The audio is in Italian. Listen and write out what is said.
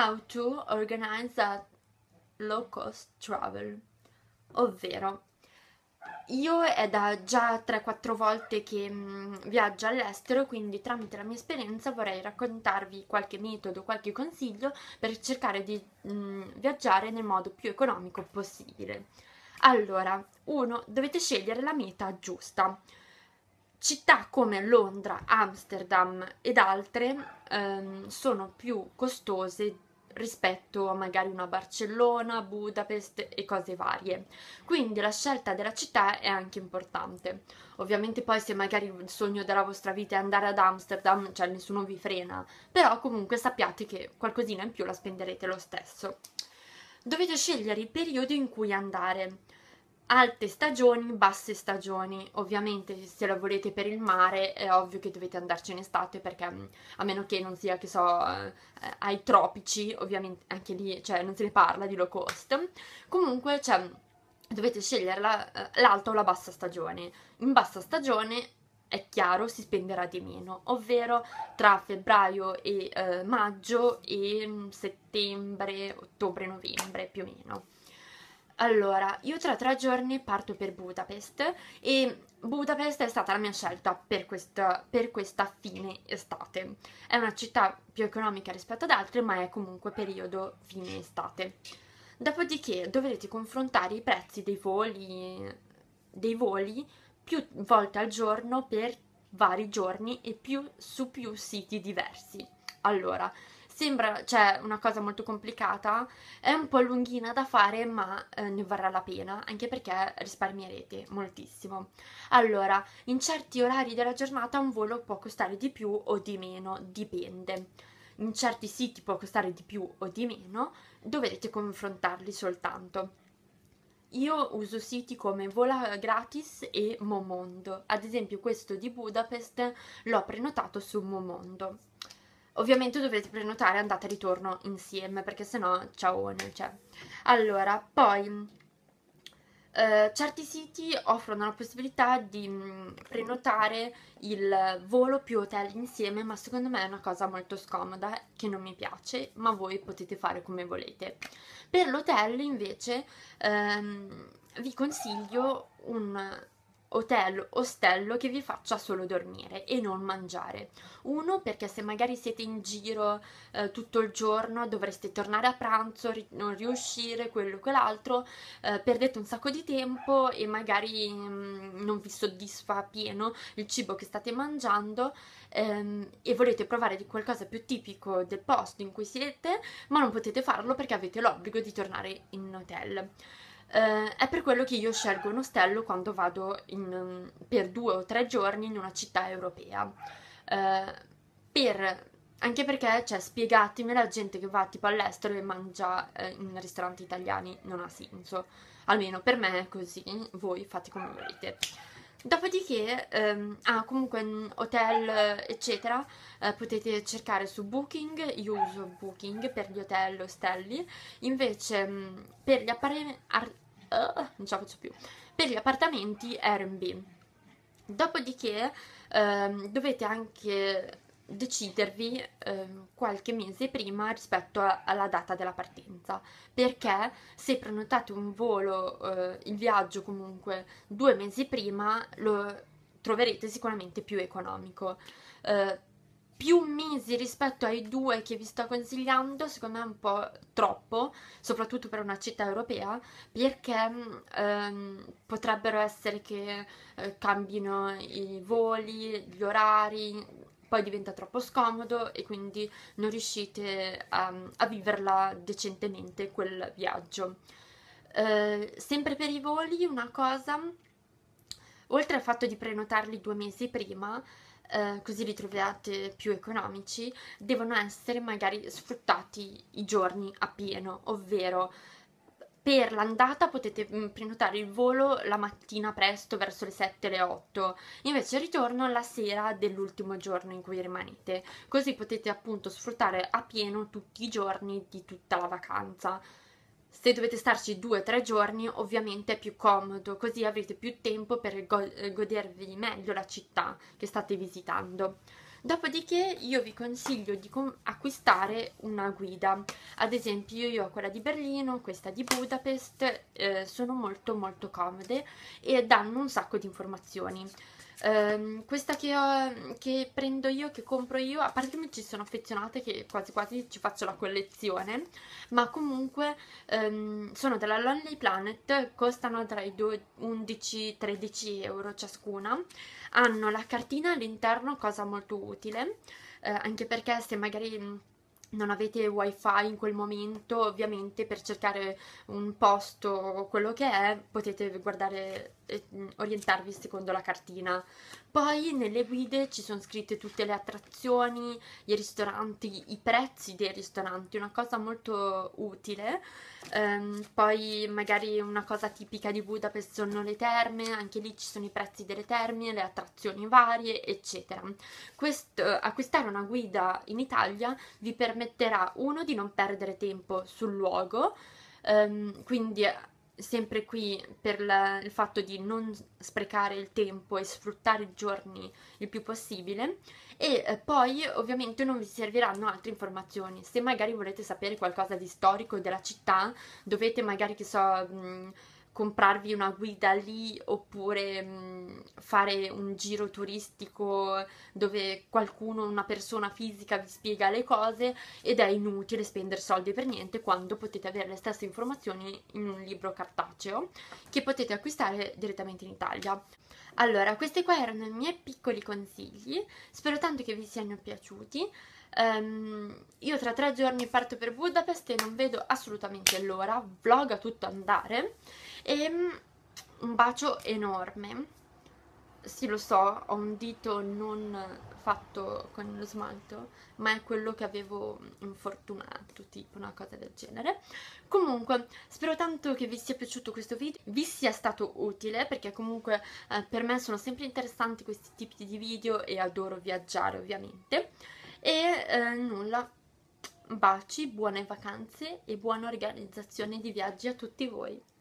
How to Organize a Low Cost Travel, ovvero io è da già 3-4 volte che mh, mm, viaggio all'estero, quindi tramite la mia esperienza vorrei raccontarvi qualche metodo, qualche consiglio per cercare di mh, mm, viaggiare nel modo più economico possibile. Allora, 1. Dovete scegliere la meta giusta. Città come Londra, Amsterdam ed altre ehm, sono più costose rispetto a magari una Barcellona, Budapest e cose varie. Quindi la scelta della città è anche importante. Ovviamente poi se magari il sogno della vostra vita è andare ad Amsterdam, cioè nessuno vi frena, però comunque sappiate che qualcosina in più la spenderete lo stesso. Dovete scegliere il periodo in cui andare alte stagioni, basse stagioni. Ovviamente se la volete per il mare è ovvio che dovete andarci in estate perché mm, a meno che non sia, che so, eh, ai tropici, ovviamente anche lì, cioè non se ne parla di low cost. Comunque, cioè, dovete scegliere la, eh, l'alta o la bassa stagione. In bassa stagione è chiaro si spenderà di meno, ovvero tra febbraio e eh, maggio e mm, settembre, ottobre, novembre più o meno. Allora, io tra tre giorni parto per Budapest e Budapest è stata la mia scelta per questa, per questa fine estate. È una città più economica rispetto ad altre, ma è comunque periodo fine estate. Dopodiché dovrete confrontare i prezzi dei voli, dei voli più volte al giorno per vari giorni e più, su più siti diversi. Allora, Sembra, cioè, una cosa molto complicata, è un po' lunghina da fare, ma eh, ne varrà la pena, anche perché risparmierete moltissimo. Allora, in certi orari della giornata un volo può costare di più o di meno, dipende. In certi siti può costare di più o di meno, dovrete confrontarli soltanto. Io uso siti come Vola Gratis e Momondo. Ad esempio questo di Budapest l'ho prenotato su Momondo. Ovviamente dovete prenotare andata e ritorno insieme perché sennò ciao, cioè. Allora, poi Uh, certi siti offrono la possibilità di mm, prenotare il volo più hotel insieme, ma secondo me è una cosa molto scomoda che non mi piace, ma voi potete fare come volete. Per l'hotel invece um, vi consiglio un hotel, ostello che vi faccia solo dormire e non mangiare. Uno perché se magari siete in giro eh, tutto il giorno dovreste tornare a pranzo, ri- non riuscire, quello quell'altro, eh, perdete un sacco di tempo e magari mh, mm, non vi soddisfa pieno il cibo che state mangiando ehm, e volete provare di qualcosa più tipico del posto in cui siete, ma non potete farlo perché avete l'obbligo di tornare in hotel. Eh, è per quello che io scelgo un ostello quando vado in, per due o tre giorni in una città europea. Eh, per, anche perché, cioè, spiegatemi, la gente che va tipo all'estero e mangia eh, in ristoranti italiani non ha senso. Almeno per me è così, voi fate come volete. Dopodiché, ehm, ah, comunque hotel eccetera, eh, potete cercare su Booking, io uso Booking per gli hotel ostelli, invece mh, mm, per gli appartamenti, uh, non ce la più, per gli appartamenti Airbnb. Dopodiché ehm, dovete anche decidervi eh, qualche mese prima rispetto a, alla data della partenza perché se prenotate un volo eh, il viaggio comunque due mesi prima lo troverete sicuramente più economico eh, più mesi rispetto ai due che vi sto consigliando secondo me è un po' troppo soprattutto per una città europea perché ehm, potrebbero essere che eh, cambino i voli gli orari poi diventa troppo scomodo e quindi non riuscite a, ehm, a viverla decentemente quel viaggio. Eh, sempre per i voli, una cosa, oltre al fatto di prenotarli due mesi prima, eh, così li troviate più economici, devono essere magari sfruttati i giorni a pieno, ovvero per l'andata potete mm, prenotare il volo la mattina presto verso le 7 le 8 invece il ritorno la sera dell'ultimo giorno in cui rimanete così potete appunto sfruttare a pieno tutti i giorni di tutta la vacanza se dovete starci due o tre giorni ovviamente è più comodo così avrete più tempo per go- eh, godervi meglio la città che state visitando Dopodiché io vi consiglio di acquistare una guida, ad esempio io ho quella di Berlino, questa di Budapest, eh, sono molto molto comode e danno un sacco di informazioni. Um, questa che, ho, che, prendo io, che compro io, a parte che mi ci sono affezionate che quasi quasi ci faccio la collezione, ma comunque um, sono della Lonely Planet, costano tra i 11-13 euro ciascuna, hanno la cartina all'interno, cosa molto utile, eh, anche perché se magari non avete wifi in quel momento, ovviamente per cercare un posto o quello che è, potete guardare e mm, orientarvi secondo la cartina. Poi nelle guide ci sono scritte tutte le attrazioni, i ristoranti, i prezzi dei ristoranti, una cosa molto utile. Um, poi magari una cosa tipica di Budapest sono le terme, anche lì ci sono i prezzi delle terme, le attrazioni varie, eccetera. Questo, acquistare una guida in Italia vi permette permetterà uno di non perdere tempo sul luogo, ehm, quindi sempre qui per la, il fatto di non sprecare il tempo e sfruttare i giorni il più possibile e eh, poi ovviamente non vi serviranno altre informazioni se magari volete sapere qualcosa di storico della città dovete magari che so mh, mhmm, comprarvi una guida lì oppure mh, fare un giro turistico dove qualcuno, una persona fisica vi spiega le cose ed è inutile spendere soldi per niente quando potete avere le stesse informazioni in un libro cartaceo che potete acquistare direttamente in Italia. Allora, questi qua erano i miei piccoli consigli, spero tanto che vi siano piaciuti. Um, io tra tre giorni parto per Budapest e non vedo assolutamente l'ora, vlog a tutto andare. E um, un bacio enorme sì lo so, ho un dito non fatto con lo smalto, ma è quello che avevo infortunato, tipo una cosa del genere. Comunque, spero tanto che vi sia piaciuto questo video, vi sia stato utile, perché comunque eh, per me sono sempre interessanti questi tipi di video e adoro viaggiare ovviamente. E eh, nulla, baci, buone vacanze e buona organizzazione di viaggi a tutti voi.